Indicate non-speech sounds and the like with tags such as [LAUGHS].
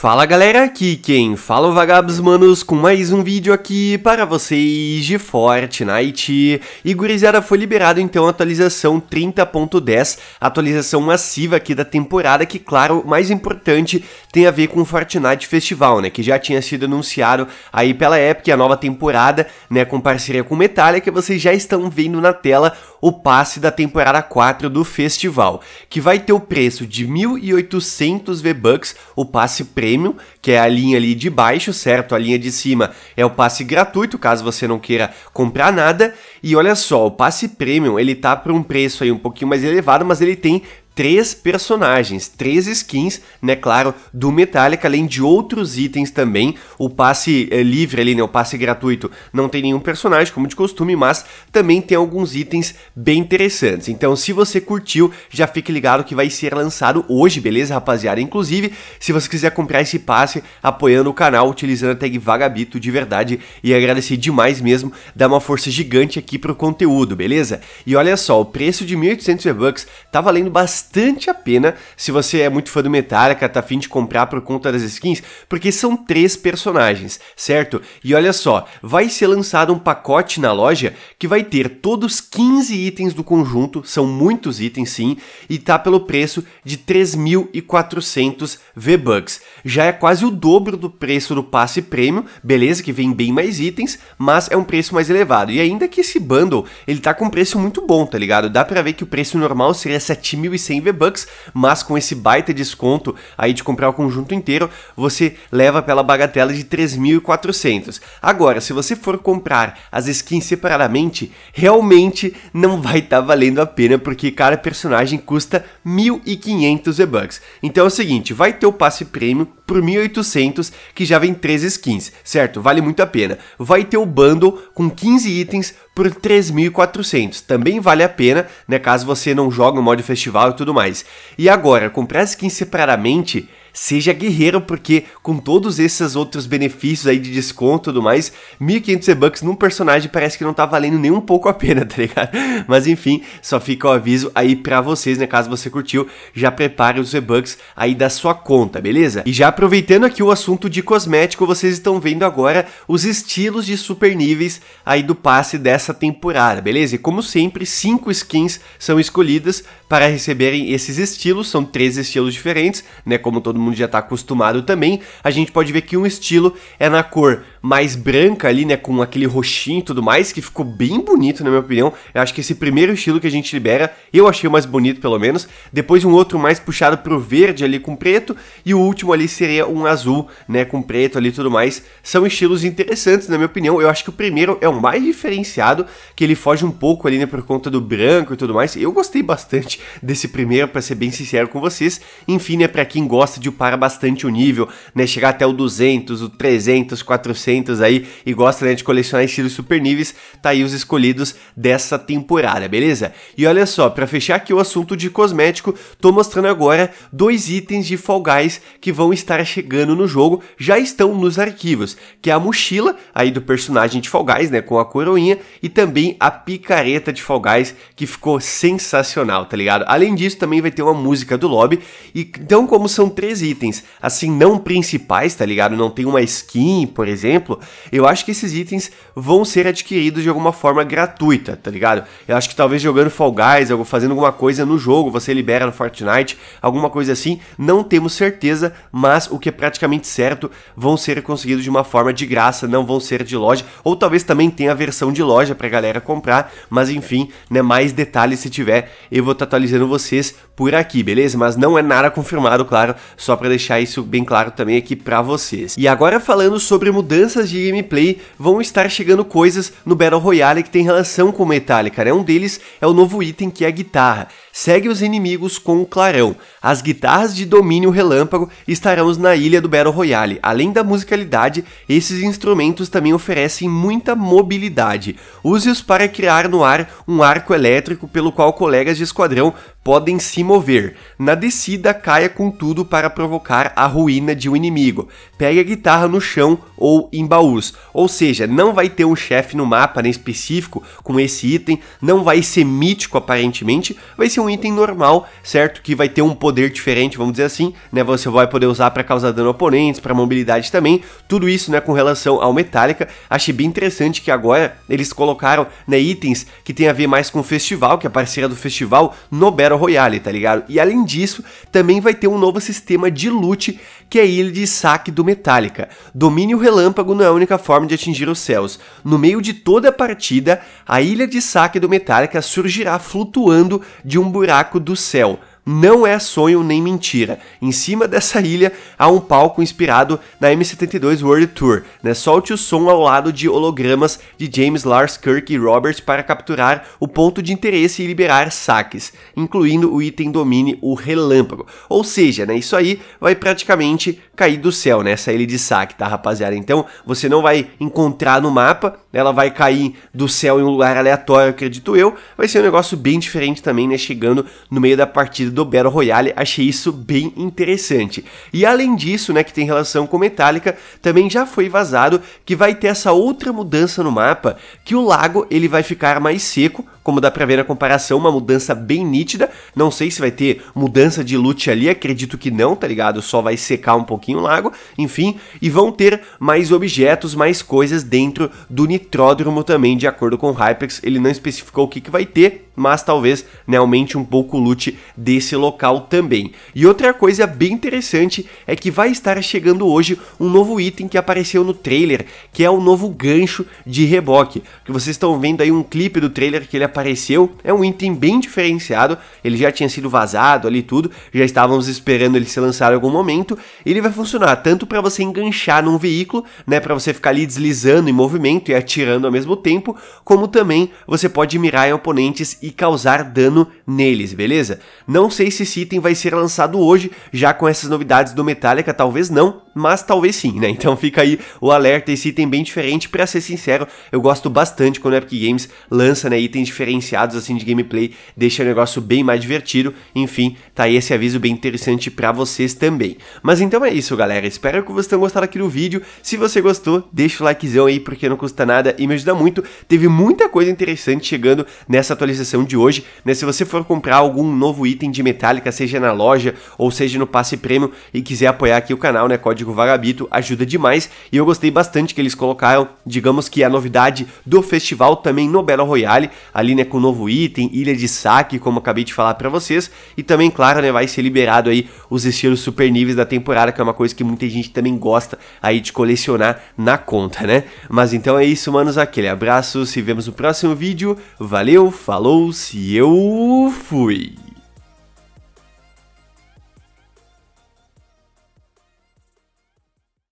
Fala galera, aqui quem fala é o Vagabos Manos com mais um vídeo aqui para vocês de Fortnite. E gurizada, foi liberado então a atualização 30.10, atualização massiva aqui da temporada que, claro, mais importante, tem a ver com o Fortnite Festival, né, que já tinha sido anunciado aí pela Epic, a nova temporada, né, com parceria com Metallica, vocês já estão vendo na tela o passe da temporada 4 do festival, que vai ter o preço de 1.800 V-Bucks, o passe premium, que é a linha ali de baixo, certo? A linha de cima é o passe gratuito, caso você não queira comprar nada. E olha só, o passe premium, ele tá por um preço aí um pouquinho mais elevado, mas ele tem três personagens, três skins, né, claro, do Metallica, além de outros itens também. O passe é, livre ali, né, o passe gratuito, não tem nenhum personagem, como de costume, mas também tem alguns itens bem interessantes. Então, se você curtiu, já fique ligado que vai ser lançado hoje, beleza, rapaziada? Inclusive, se você quiser comprar esse passe apoiando o canal, utilizando a tag Vagabito de verdade, e agradecer demais mesmo, dá uma força gigante aqui pro conteúdo, beleza? E olha só, o preço de 1.800 V-Bucks tá valendo bastante bastante a pena se você é muito fã do Metallica, tá afim de comprar por conta das skins, porque são três personagens, certo? E olha só, vai ser lançado um pacote na loja que vai ter todos 15 itens do conjunto, são muitos itens sim, e tá pelo preço de 3.400 V-Bucks. Já é quase o dobro do preço do passe prêmio beleza que vem bem mais itens, mas é um preço mais elevado. E ainda que esse bundle, ele tá com um preço muito bom, tá ligado? Dá para ver que o preço normal seria 7.600 100 V-Bucks, mas com esse baita desconto aí de comprar o conjunto inteiro, você leva pela bagatela de 3.400. Agora, se você for comprar as skins separadamente, realmente não vai estar tá valendo a pena, porque cada personagem custa 1.500 V-Bucks. Então é o seguinte, vai ter o passe premium por 1.800, que já vem três skins, certo? Vale muito a pena. Vai ter o bundle com 15 itens por 3.400, também vale a pena, né, caso você não jogue o modo festival tudo mais. E agora, comprar skin separadamente seja guerreiro, porque com todos esses outros benefícios aí de desconto e tudo mais, 1500 e-bucks num personagem parece que não tá valendo nem um pouco a pena, [LAUGHS] tá ligado? Mas enfim, só fica o aviso aí para vocês, né? Caso você curtiu, já prepare os e-bucks aí da sua conta, beleza? E já aproveitando aqui o assunto de cosmético, vocês estão vendo agora os estilos de super níveis aí do passe dessa temporada, beleza? E como sempre, cinco skins são escolhidas para receberem esses estilos, são três estilos diferentes, né? Como todo mundo já está acostumado também, a gente pode ver que um estilo é na cor mais branca ali, né, com aquele roxinho e tudo mais, que ficou bem bonito na minha opinião. Eu acho que esse primeiro estilo que a gente libera, eu achei o mais bonito pelo menos. Depois um outro mais puxado pro verde ali com preto e o último ali seria um azul, né, com preto ali tudo mais. São estilos interessantes na minha opinião. Eu acho que o primeiro é o mais diferenciado, que ele foge um pouco ali, né, por conta do branco e tudo mais. Eu gostei bastante desse primeiro, para ser bem sincero com vocês. Enfim, né, para quem gosta de vídeo para bastante o nível, né? Chegar até o 200, o 300, 400 aí e gosta né, de colecionar estilos super níveis, tá aí os escolhidos dessa temporada, beleza? E olha só, para fechar aqui o assunto de cosmético, tô mostrando agora dois itens de Fall Guys que vão estar chegando no jogo, já estão nos arquivos, que é a mochila aí do personagem de Fall Guys, né, com a coroinha e também a picareta de Fall Guys, que ficou sensacional, tá ligado? Além disso, também vai ter uma música do lobby. E então, como são três itens, assim, não principais, tá ligado? Não tem uma skin, por exemplo, eu acho que esses itens vão ser adquiridos de alguma forma gratuita, tá ligado? Eu acho que talvez jogando Fall Guys, fazendo alguma coisa no jogo, você libera no Fortnite, alguma coisa assim, não temos certeza, mas o que é praticamente certo, vão ser conseguidos de uma forma de graça, não vão ser de loja, ou talvez também tenha a versão de loja pra galera comprar, mas enfim, né, mais detalhes se tiver, eu vou estar tá atualizando vocês por aqui, beleza? Mas não é nada confirmado, claro, só só para deixar isso bem claro também aqui para vocês. E agora falando sobre mudanças de gameplay, vão estar chegando coisas no Battle Royale que tem relação com Metallica, né? Um deles é o novo item que é a guitarra. Segue os inimigos com o clarão. As guitarras de domínio relâmpago estarão na ilha do Battle Royale. Além da musicalidade, esses instrumentos também oferecem muita mobilidade. Use-os para criar no ar um arco elétrico pelo qual colegas de esquadrão podem se mover. Na descida, caia com tudo para provocar a ruína de um inimigo. Pegue a guitarra no chão ou em baús. Ou seja, não vai ter um chefe no mapa nem né, específico com esse item, não vai ser mítico aparentemente, vai ser um item normal, certo? Que vai ter um poder diferente, vamos dizer assim, né? Você vai poder usar para causar dano a oponentes, para mobilidade também. Tudo isso, né, com relação ao Metallica. Achei bem interessante que agora eles colocaram, né, itens que tem a ver mais com o festival, que é parceira do festival no Battle Battle Royale, tá ligado? E além disso, também vai ter um novo sistema de loot, que é a Ilha de saque do Metallica. Domínio relâmpago não é a única forma de atingir os céus. No meio de toda a partida, a ilha de saque do Metallica surgirá flutuando de um buraco do céu não é sonho nem mentira. Em cima dessa ilha há um palco inspirado na M72 World Tour. Né? Solte o som ao lado de hologramas de James Lars Kirk e Roberts para capturar o ponto de interesse e liberar saques, incluindo o item domine o relâmpago. Ou seja, né, isso aí vai praticamente cair do céu, né? Essa ilha de saque, tá, rapaziada? Então você não vai encontrar no mapa, ela vai cair do céu em um lugar aleatório, acredito eu. Vai ser um negócio bem diferente também, né? Chegando no meio da partida do do Battle Royale, achei isso bem interessante. E além disso, né, que tem relação com Metallica, também já foi vazado que vai ter essa outra mudança no mapa, que o lago ele vai ficar mais seco, como dá pra ver na comparação, uma mudança bem nítida. Não sei se vai ter mudança de loot ali, acredito que não, tá ligado? Só vai secar um pouquinho o lago, enfim. E vão ter mais objetos, mais coisas dentro do nitródromo também, de acordo com o Hypex. Ele não especificou o que, que vai ter, mas talvez né, aumente um pouco o loot desse local também. E outra coisa bem interessante é que vai estar chegando hoje um novo item que apareceu no trailer, que é o novo gancho de reboque. Que vocês estão vendo aí um clipe do trailer que ele apareceu. É um item bem diferenciado, ele já tinha sido vazado ali tudo, já estávamos esperando ele ser lançado em algum momento. Ele vai funcionar tanto para você enganchar num veículo, né, para você ficar ali deslizando em movimento e atirando ao mesmo tempo, como também você pode mirar em oponentes e causar dano neles, beleza? Não sei se esse item vai ser lançado hoje, já com essas novidades do Metallica, talvez não, mas talvez sim, né? Então fica aí o alerta, esse item bem diferente, para ser sincero, eu gosto bastante quando a Epic Games lança né, itens diferenciados assim de gameplay, deixa o negócio bem mais divertido. Enfim, tá aí esse aviso bem interessante para vocês também. Mas então é isso, galera. Espero que vocês tenham gostado aqui do vídeo. Se você gostou, deixa o likezão aí porque não custa nada e me ajuda muito. Teve muita coisa interessante chegando nessa atualização de hoje, né? Se você for comprar algum novo item de Metallica, seja na loja ou seja no passe prêmio e quiser apoiar aqui o canal, né, código Vagabito, ajuda demais. E eu gostei bastante que eles colocaram, digamos que a novidade do festival também no Battle Royale, ali é com o novo item, ilha de saque, como acabei de falar para vocês. E também, claro, né, vai ser liberado aí os estilos super níveis da temporada, que é uma coisa que muita gente também gosta aí de colecionar na conta, né? Mas então é isso, manos. Aquele abraço, se vemos no próximo vídeo. Valeu, falou, se eu fui!